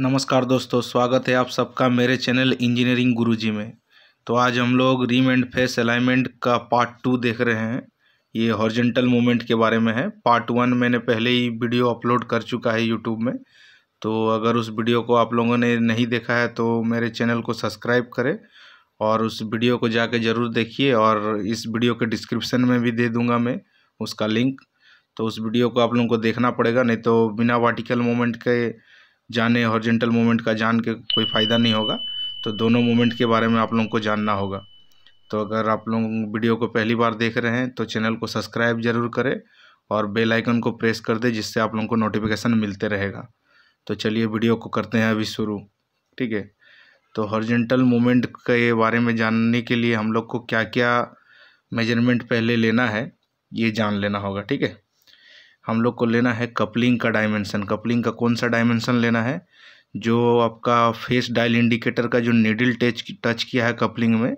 नमस्कार दोस्तों स्वागत है आप सबका मेरे चैनल इंजीनियरिंग गुरुजी में तो आज हम लोग रीम एंड फेस अलाइनमेंट का पार्ट टू देख रहे हैं ये हॉर्जेंटल मूवमेंट के बारे में है पार्ट वन मैंने पहले ही वीडियो अपलोड कर चुका है यूट्यूब में तो अगर उस वीडियो को आप लोगों ने नहीं देखा है तो मेरे चैनल को सब्सक्राइब करें और उस वीडियो को जाके ज़रूर देखिए और इस वीडियो के डिस्क्रिप्शन में भी दे दूँगा मैं उसका लिंक तो उस वीडियो को आप लोगों को देखना पड़ेगा नहीं तो बिना वर्टिकल मोमेंट के जाने हॉर्जेंटल मोमेंट का जान के कोई फ़ायदा नहीं होगा तो दोनों मोमेंट के बारे में आप लोगों को जानना होगा तो अगर आप लोग वीडियो को पहली बार देख रहे हैं तो चैनल को सब्सक्राइब जरूर करें और बेल आइकन को प्रेस कर दें जिससे आप लोगों को नोटिफिकेशन मिलते रहेगा तो चलिए वीडियो को करते हैं अभी शुरू ठीक है तो हॉर्जेंटल मोमेंट के बारे में जानने के लिए हम लोग को क्या क्या मेजरमेंट पहले लेना है ये जान लेना होगा ठीक है हम लोग को लेना है कपलिंग का डायमेंसन कपलिंग का कौन सा डायमेंसन लेना है जो आपका फेस डायल इंडिकेटर का जो निडिल टच टच किया है कपलिंग में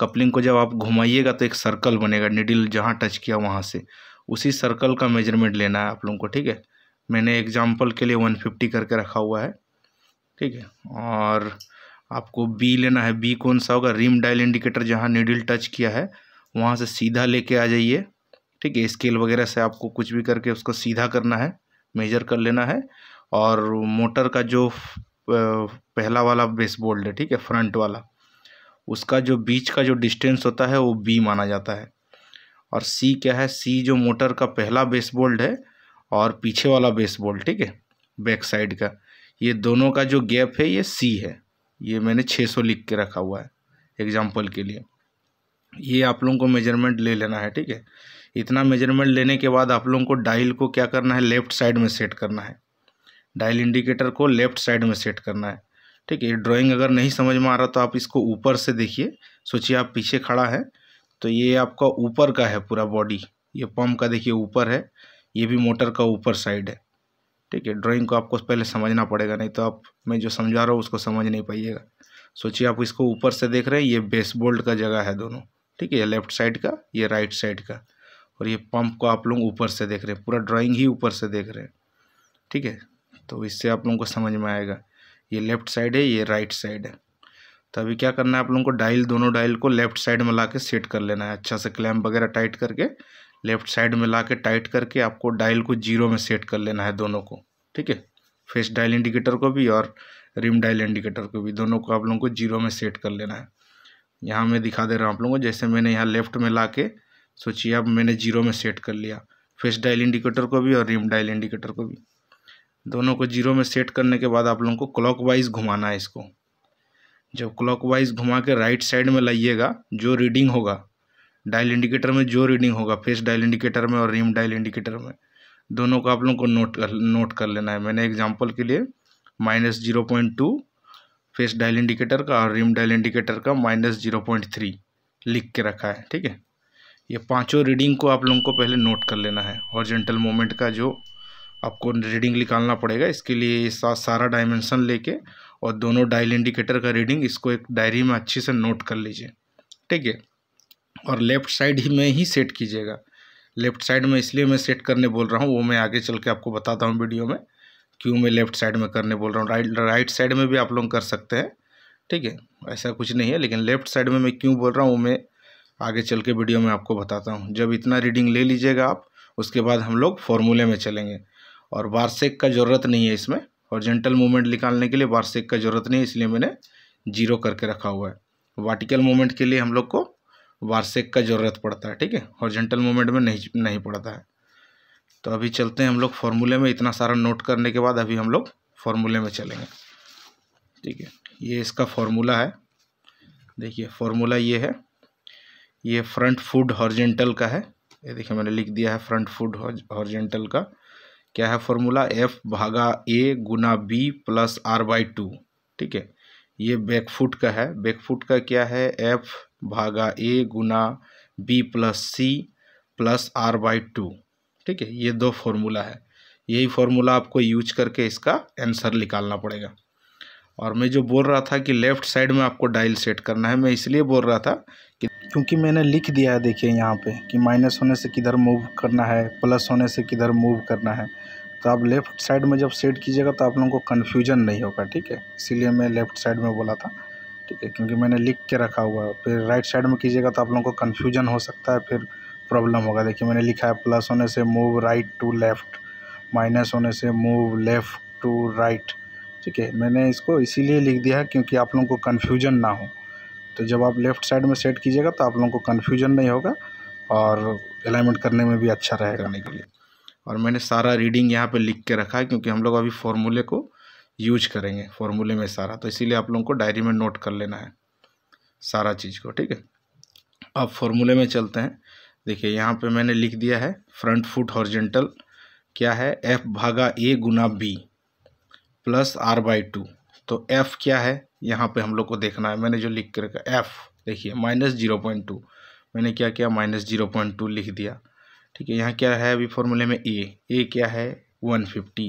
कपलिंग को जब आप घुमाइएगा तो एक सर्कल बनेगा निडिल जहाँ टच किया वहाँ से उसी सर्कल का मेजरमेंट लेना है आप लोगों को ठीक है मैंने एग्जाम्पल के लिए वन फिफ्टी करके रखा हुआ है ठीक है और आपको बी लेना है बी कौन सा होगा रिम डायल इंडिकेटर जहाँ निडिल टच किया है वहाँ से सीधा लेके आ जाइए ठीक है स्केल वगैरह से आपको कुछ भी करके उसको सीधा करना है मेजर कर लेना है और मोटर का जो पहला वाला बेस बोल्ड है ठीक है फ्रंट वाला उसका जो बीच का जो डिस्टेंस होता है वो बी माना जाता है और सी क्या है सी जो मोटर का पहला बेस बोल्ड है और पीछे वाला बेस बोल्ड ठीक है बैक साइड का ये दोनों का जो गैप है ये सी है ये मैंने छः सौ लिख के रखा हुआ है एग्जाम्पल के लिए ये आप लोगों को मेजरमेंट ले लेना है ठीक है इतना मेजरमेंट लेने के बाद आप लोगों को डायल को क्या करना है लेफ्ट साइड में सेट करना है डायल इंडिकेटर को लेफ्ट साइड में सेट करना है ठीक है ड्राइंग अगर नहीं समझ में आ रहा तो आप इसको ऊपर से देखिए सोचिए आप पीछे खड़ा है तो ये आपका ऊपर का है पूरा बॉडी ये पम्प का देखिए ऊपर है ये भी मोटर का ऊपर साइड है ठीक है ड्राइंग को आपको पहले समझना पड़ेगा नहीं तो आप मैं जो समझा रहा हूँ उसको समझ नहीं पाइएगा सोचिए आप इसको ऊपर से देख रहे हैं ये बेसबोल्ट का जगह है दोनों ठीक है ये लेफ्ट साइड का ये राइट साइड का और ये पंप को आप लोग ऊपर से देख रहे हैं पूरा ड्राइंग ही ऊपर से देख रहे हैं ठीक है तो इससे आप लोगों को समझ में आएगा ये लेफ्ट साइड है ये राइट साइड है तो अभी क्या करना है आप लोगों को डायल दोनों डायल को लेफ्ट साइड में ला के सेट कर लेना है अच्छा से क्लैम्प वगैरह टाइट करके लेफ्ट साइड में ला के टाइट करके आपको डायल को जीरो में सेट कर लेना है दोनों को ठीक है फेस डायल इंडिकेटर को भी और रिम डायल इंडिकेटर को भी दोनों को आप लोगों को जीरो में सेट कर लेना है यहाँ मैं दिखा दे रहा हूँ आप लोगों को जैसे मैंने यहाँ लेफ्ट में ला के सोचिए अब मैंने जीरो में सेट कर लिया फेस डायल इंडिकेटर को भी और रिम डायल इंडिकेटर को भी दोनों को जीरो में सेट करने के बाद आप लोगों को क्लॉक वाइज घुमाना है इसको जब क्लॉक वाइज घुमा के राइट साइड में लाइएगा जो रीडिंग होगा डायल इंडिकेटर में जो रीडिंग होगा फेस डायल इंडिकेटर में और रिम डायल इंडिकेटर में दोनों को आप लोगों को नोट कर नोट कर लेना है मैंने एग्जाम्पल के लिए minus zero point two face dial indicator का और रिम डायल इंडिकेटर का माइनस जीरो पॉइंट थ्री लिख के रखा है ठीक है ये पांचों रीडिंग को आप लोगों को पहले नोट कर लेना है हॉर्जेंटल मोमेंट का जो आपको रीडिंग निकालना पड़ेगा इसके लिए ये सारा डायमेंशन लेके और दोनों डायल इंडिकेटर का रीडिंग इसको एक डायरी में अच्छे से नोट कर लीजिए ठीक है और लेफ़्ट साइड ही में ही सेट कीजिएगा लेफ़्ट साइड में इसलिए मैं सेट करने बोल रहा हूँ वो मैं आगे चल के आपको बताता हूँ वीडियो में क्यों मैं लेफ़्ट साइड में करने बोल रहा हूँ राइट राइट साइड में भी आप लोग कर सकते हैं ठीक है ऐसा कुछ नहीं है लेकिन लेफ़्ट साइड में मैं क्यों बोल रहा हूँ मैं आगे चल के वीडियो में आपको बताता हूँ जब इतना रीडिंग ले लीजिएगा आप उसके बाद हम लोग फॉर्मूले में चलेंगे और वार्षिक का ज़रूरत नहीं है इसमें और जेंटल मूवमेंट निकालने के लिए वार्षिक का ज़रूरत नहीं है इसलिए मैंने जीरो करके रखा हुआ है वार्टिकल मूवमेंट के लिए हम लोग को वार्षिक का ज़रूरत पड़ता है ठीक है जेंटल मूवमेंट में नहीं नहीं पड़ता है तो अभी चलते हैं हम लोग फॉर्मूले में इतना सारा नोट करने के बाद अभी हम लोग फॉर्मूले में चलेंगे ठीक है ये इसका फॉर्मूला है देखिए फॉर्मूला ये है ये फ्रंट फूड हॉर्जेंटल का है ये देखिए मैंने लिख दिया है फ्रंट फूड हॉर्जेंटल का क्या है फॉर्मूला एफ भागा ए गुना B plus R by two ठीक है ये बैक फुट का है बैक फुट का क्या है एफ भागा ए गुना B plus C plus R by two ठीक है ये दो फॉर्मूला है यही फॉर्मूला आपको यूज करके इसका आंसर निकालना पड़ेगा और मैं जो बोल रहा था कि लेफ़्ट साइड में आपको डायल सेट करना है मैं इसलिए बोल रहा था कि क्योंकि मैंने लिख दिया है देखिए यहाँ पे कि माइनस होने से किधर मूव करना है प्लस होने से किधर मूव करना है तो आप लेफ़्ट साइड में जब सेट कीजिएगा तो आप लोगों को कन्फ्यूजन नहीं होगा ठीक है इसीलिए मैं लेफ़्ट साइड में बोला था ठीक है क्योंकि मैंने लिख के रखा हुआ है फिर राइट साइड में कीजिएगा तो आप लोगों को कन्फ्यूजन हो सकता है फिर प्रॉब्लम होगा देखिए मैंने लिखा है प्लस होने से move right to left minus होने से मूव लेफ़्ट टू राइट ठीक है मैंने इसको इसीलिए लिख दिया है क्योंकि आप लोगों को कन्फ्यूजन ना हो तो जब आप लेफ़्ट साइड में सेट कीजिएगा तो आप लोगों को कन्फ्यूजन नहीं होगा और अलाइनमेंट करने में भी अच्छा रहेगा करने के लिए और मैंने सारा रीडिंग यहाँ पे लिख के रखा है क्योंकि हम लोग अभी फॉर्मूले को यूज करेंगे फॉर्मूले में सारा तो इसीलिए आप लोगों को डायरी में नोट कर लेना है सारा चीज़ को ठीक है अब फॉर्मूले में चलते हैं देखिए यहाँ पे मैंने लिख दिया है फ्रंट फुट हॉर्जेंटल क्या है एफ भागा ए गुना B plus R by two तो एफ़ क्या है यहाँ पे हम लोग को देखना है मैंने जो लिख कर रखा एफ़ देखिए माइनस जीरो पॉइंट टू मैंने क्या किया माइनस जीरो पॉइंट टू लिख दिया ठीक है यहाँ क्या है अभी फॉर्मूले में ए ए क्या है one fifty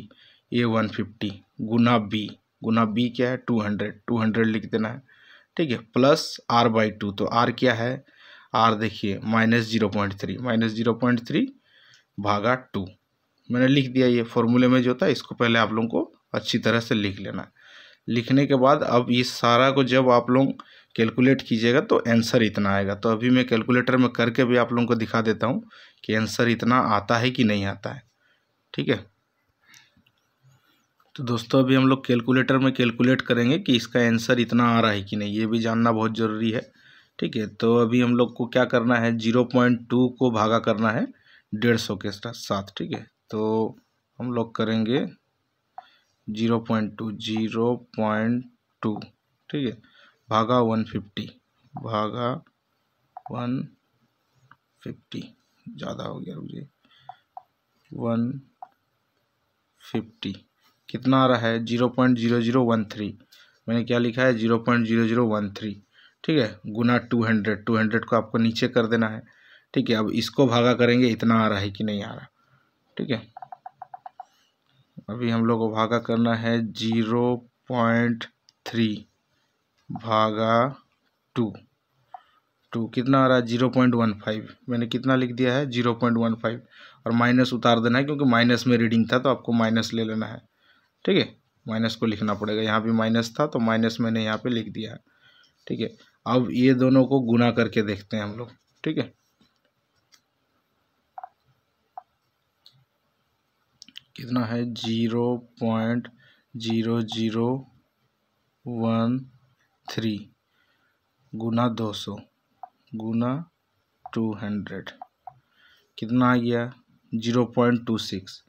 A one fifty गुना बी गुना बी क्या है टू हंड्रेड टू हंड्रेड लिख देना है ठीक है प्लस आर बाई टू तो आर क्या है आर देखिए minus zero point three minus zero point three भागा टू मैंने लिख दिया ये फॉर्मूले में जो था इसको पहले आप लोगों को अच्छी तरह से लिख लेना लिखने के बाद अब इस सारा को जब आप लोग कैलकुलेट कीजिएगा तो आंसर इतना आएगा तो अभी मैं कैलकुलेटर में करके भी आप लोगों को दिखा देता हूँ कि आंसर इतना आता है कि नहीं आता है ठीक है तो दोस्तों अभी हम लोग कैलकुलेटर में कैलकुलेट करेंगे कि इसका आंसर इतना आ रहा है कि नहीं ये भी जानना बहुत ज़रूरी है ठीक है तो अभी हम लोग को क्या करना है जीरो पॉइंट टू को भागा करना है डेढ़ सौ के साथ ठीक है तो हम लोग करेंगे zero point two zero point two ठीक है भागा वन फिफ्टी भागा वन फिफ्टी ज़्यादा हो गया मुझे वन फिफ्टी कितना आ रहा है zero point zero zero one three मैंने क्या लिखा है zero point zero zero one three ठीक है गुना टू हंड्रेड टू हंड्रेड को आपको नीचे कर देना है ठीक है अब इसको भागा करेंगे इतना आ रहा है कि नहीं आ रहा ठीक है अभी हम लोग को भागा करना है जीरो पॉइंट थ्री भागा टू टू कितना आ रहा है जीरो पॉइंट वन फाइव मैंने कितना लिख दिया है जीरो पॉइंट वन फाइव और माइनस उतार देना है क्योंकि माइनस में रीडिंग था तो आपको माइनस ले लेना है ठीक है माइनस को लिखना पड़ेगा यहाँ भी माइनस था तो माइनस मैंने यहाँ पे लिख दिया है ठीक है अब ये दोनों को गुना करके देखते हैं हम लोग ठीक है कितना है zero point zero zero one three गुना दो सौ गुना टू हंड्रेड कितना आ गया जीरो पॉइंट टू सिक्स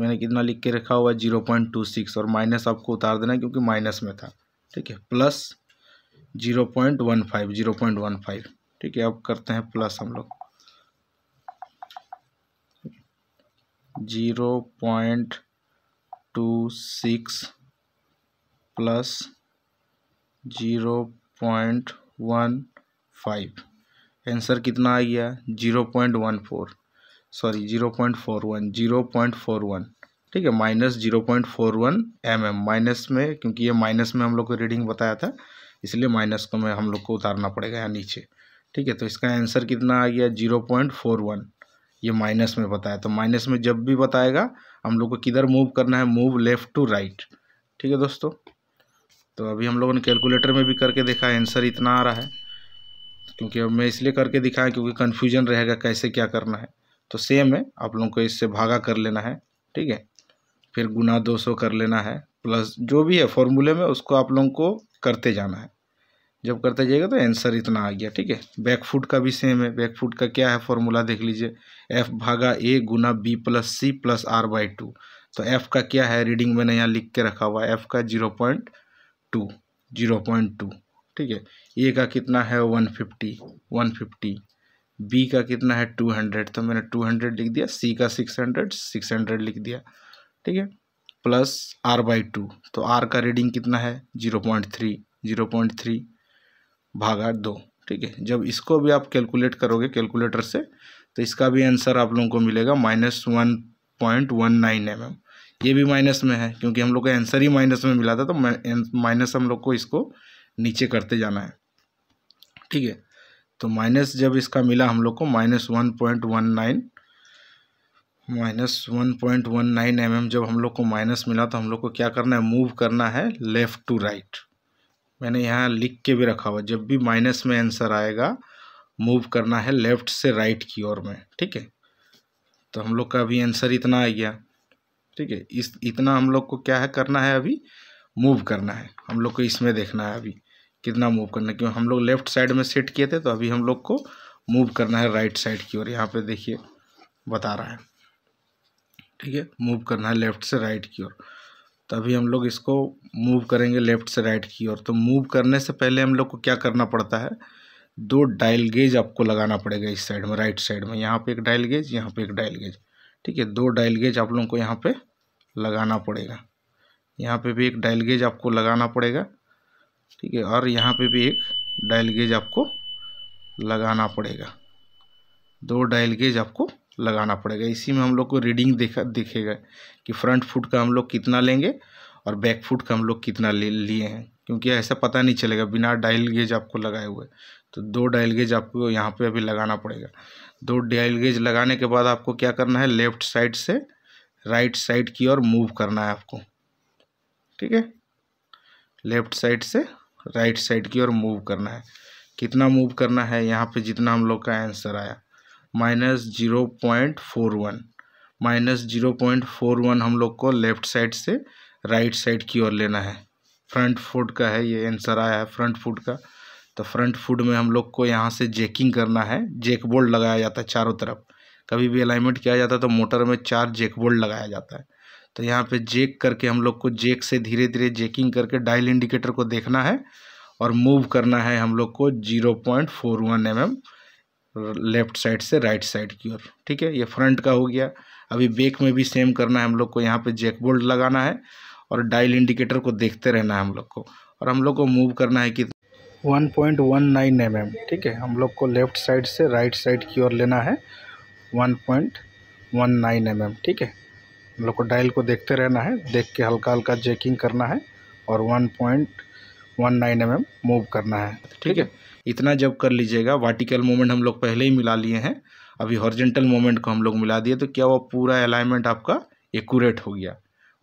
मैंने कितना लिख के रखा हुआ है जीरो पॉइंट टू सिक्स और माइनस आपको उतार देना क्योंकि माइनस में था ठीक है plus zero point one five zero point one five ठीक है अब करते हैं प्लस हम लोग zero point two six plus zero point one five answer कितना आ गया zero point one four sorry zero point four one zero point four one ठीक है minus zero point four one M M minus में क्योंकि ये minus में हम लोग को रीडिंग बताया था इसलिए माइनस को में हम लोग को उतारना पड़ेगा यहाँ नीचे ठीक है तो इसका आंसर कितना आ गया जीरो पॉइंट फोर वन ये माइनस में बताया तो माइनस में जब भी बताएगा हम लोग को किधर मूव करना है मूव लेफ़्ट टू राइट ठीक है दोस्तों तो अभी हम लोगों ने कैलकुलेटर में भी करके देखा आंसर इतना आ रहा है क्योंकि अब मैं इसलिए करके दिखाया क्योंकि कन्फ्यूजन रहेगा कैसे क्या करना है तो सेम है आप लोगों को इससे भागा कर लेना है ठीक है फिर गुना दो सौ कर लेना है प्लस जो भी है फॉर्मूले में उसको आप लोगों को करते जाना है जब करते जाइएगा तो आंसर इतना आ गया ठीक है बैक फुट का भी सेम है बैक फुट का क्या है फॉर्मूला देख लीजिए एफ भागा ए गुना B plus C plus R by two तो एफ का क्या है रीडिंग मैंने यहाँ लिख के रखा हुआ है एफ का zero point two zero point two ठीक है ए का कितना है one fifty one fifty B का कितना है टू हंड्रेड तो मैंने टू हंड्रेड लिख दिया सी का सिक्स हंड्रेड सिक्स हंड्रेड लिख दिया ठीक है प्लस आर बाई टू तो आर का रीडिंग कितना है zero point three zero point three भागा दो ठीक है जब इसको भी आप कैलकुलेट करोगे कैलकुलेटर से तो इसका भी आंसर आप लोगों को मिलेगा minus one point one nine M M ये भी माइनस में है क्योंकि हम लोग का आंसर ही माइनस में मिला था तो माइनस हम लोग को इसको नीचे करते जाना है ठीक है तो माइनस जब इसका मिला हम लोग को minus one point one nine minus one point one nine M M जब हम लोग को माइनस मिला तो हम लोग को क्या करना है मूव करना है लेफ़्ट टू राइट मैंने यहाँ लिख के भी रखा हुआ जब भी माइनस में आंसर आएगा मूव करना है लेफ्ट से राइट की ओर में ठीक है तो हम लोग का अभी आंसर इतना आ गया ठीक है इस इतना हम लोग को क्या है करना है अभी मूव करना है हम लोग को इसमें देखना है अभी कितना मूव करना है क्यों हम लोग लेफ्ट साइड में सेट किए थे तो अभी हम लोग को मूव करना है राइट साइड की ओर यहाँ पे देखिए बता रहा है ठीक है मूव करना है लेफ्ट से राइट की ओर तो अभी हम लोग इसको मूव करेंगे लेफ्ट से राइट की ओर तो मूव करने से पहले हम लोग को क्या करना पड़ता है दो डायल गेज आपको लगाना पड़ेगा इस साइड में राइट साइड में यहाँ पे एक डायल गेज यहाँ पे एक डायल गेज ठीक है दो डायल गेज आप लोगों को यहाँ पे लगाना पड़ेगा यहाँ पे भी एक डायल गेज आपको लगाना पड़ेगा ठीक है और यहाँ पे भी एक डायल गेज आपको लगाना पड़ेगा दो डायल गेज आपको लगाना पड़ेगा इसी में हम लोग को रीडिंग देखा दिखेगा कि फ्रंट फुट का हम लोग कितना लेंगे और बैक फुट का हम लोग कितना लिए हैं क्योंकि ऐसा पता नहीं चलेगा बिना डायल गेज आपको लगाए हुए तो दो डायल गेज आपको यहाँ पे अभी लगाना पड़ेगा दो डायल गेज लगाने के बाद आपको क्या करना है लेफ्ट साइड से राइट साइड की ओर मूव करना है आपको ठीक है लेफ्ट साइड से राइट साइड की ओर मूव करना है कितना मूव करना है यहाँ पे जितना हम लोग का आंसर आया minus zero point four one minus zero point four one हम लोग को लेफ्ट साइड से राइट साइड की ओर लेना है फ्रंट फुट का है ये आंसर आया है फ्रंट फुट का तो फ्रंट फुट में हम लोग को यहाँ से जेकिंग करना है जेक बोल्ड लगाया जाता है चारों तरफ कभी भी अलाइनमेंट किया जाता है तो मोटर में चार जेक बोल्ड लगाया जाता है तो यहाँ पे जेक करके हम लोग को जेक से धीरे धीरे जेकिंग करके डायल इंडिकेटर को देखना है और मूव करना है हम लोग को zero point four one M M left side से राइट साइड की ओर ठीक है ये फ्रंट का हो गया अभी बैक में भी सेम करना है हम लोग को यहाँ पर जेक बोल्ड लगाना है और डायल इंडिकेटर को देखते रहना है हम लोग को और हम लोग को मूव करना है कि one point one nine M M ठीक है हम लोग को लेफ़्ट साइड से राइट साइड की ओर लेना है one point one nine M M ठीक है हम लोग को डायल को देखते रहना है देख के हल्का हल्का चेकिंग करना है और one point one nine M M move करना है ठीक है इतना जब कर लीजिएगा वाटिकल मोमेंट हम लोग पहले ही मिला लिए हैं अभी हॉर्जेंटल मोमेंट को हम लोग मिला दिए तो क्या वो पूरा अलाइनमेंट आपका एकूरेट हो गया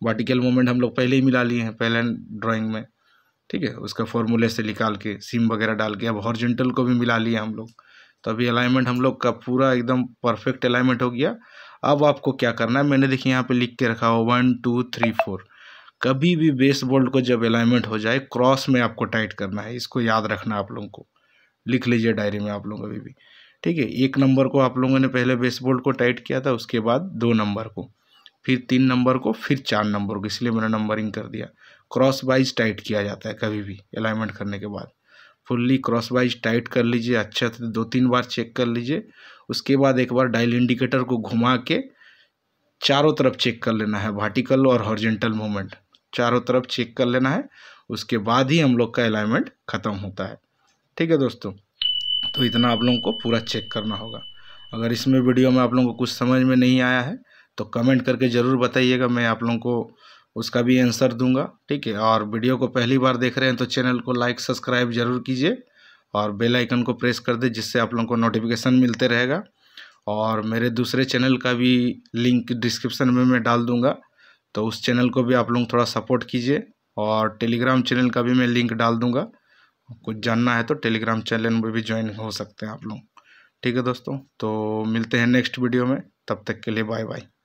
वाटिकल मोमेंट हम लोग पहले ही मिला लिए हैं पहले ड्राइंग में ठीक है उसका फॉर्मूले से निकाल के सिम वगैरह डाल के अब हॉर्जेंटल को भी मिला लिया हम लोग तो अभी अलाइनमेंट हम लोग का पूरा एकदम परफेक्ट अलाइनमेंट हो गया अब आपको क्या करना है मैंने देखिए यहाँ पे लिख के रखा हो वन टू थ्री फोर कभी भी बेस बोल्ट को जब अलाइनमेंट हो जाए क्रॉस में आपको टाइट करना है इसको याद रखना आप लोगों को लिख लीजिए डायरी में आप लोग अभी भी ठीक है एक नंबर को आप लोगों ने पहले बेस बोल्ट को टाइट किया था उसके बाद दो नंबर को फिर तीन नंबर को फिर चार नंबर को इसलिए मैंने नंबरिंग कर दिया क्रॉस वाइज टाइट किया जाता है कभी भी अलाइनमेंट करने के बाद फुल्ली क्रॉस वाइज टाइट कर लीजिए अच्छा से दो तीन बार चेक कर लीजिए उसके बाद एक बार डायल इंडिकेटर को घुमा के चारों तरफ चेक कर लेना है वर्टिकल और हॉर्जेंटल मूवमेंट चारों तरफ चेक कर लेना है उसके बाद ही हम लोग का अलाइनमेंट ख़त्म होता है ठीक है दोस्तों तो इतना आप लोगों को पूरा चेक करना होगा अगर इसमें वीडियो में आप लोगों को कुछ समझ में नहीं आया है तो कमेंट करके ज़रूर बताइएगा मैं आप लोगों को उसका भी आंसर दूंगा ठीक है और वीडियो को पहली बार देख रहे हैं तो चैनल को लाइक सब्सक्राइब जरूर कीजिए और बेल आइकन को प्रेस कर दे जिससे आप लोगों को नोटिफिकेशन मिलते रहेगा और मेरे दूसरे चैनल का भी लिंक डिस्क्रिप्शन में मैं डाल दूंगा तो उस चैनल को भी आप लोग थोड़ा सपोर्ट कीजिए और टेलीग्राम चैनल का भी मैं लिंक डाल दूँगा कुछ जानना है तो टेलीग्राम चैनल में भी ज्वाइन हो सकते हैं आप लोग ठीक है दोस्तों तो मिलते हैं नेक्स्ट वीडियो में तब तक के लिए बाय बाय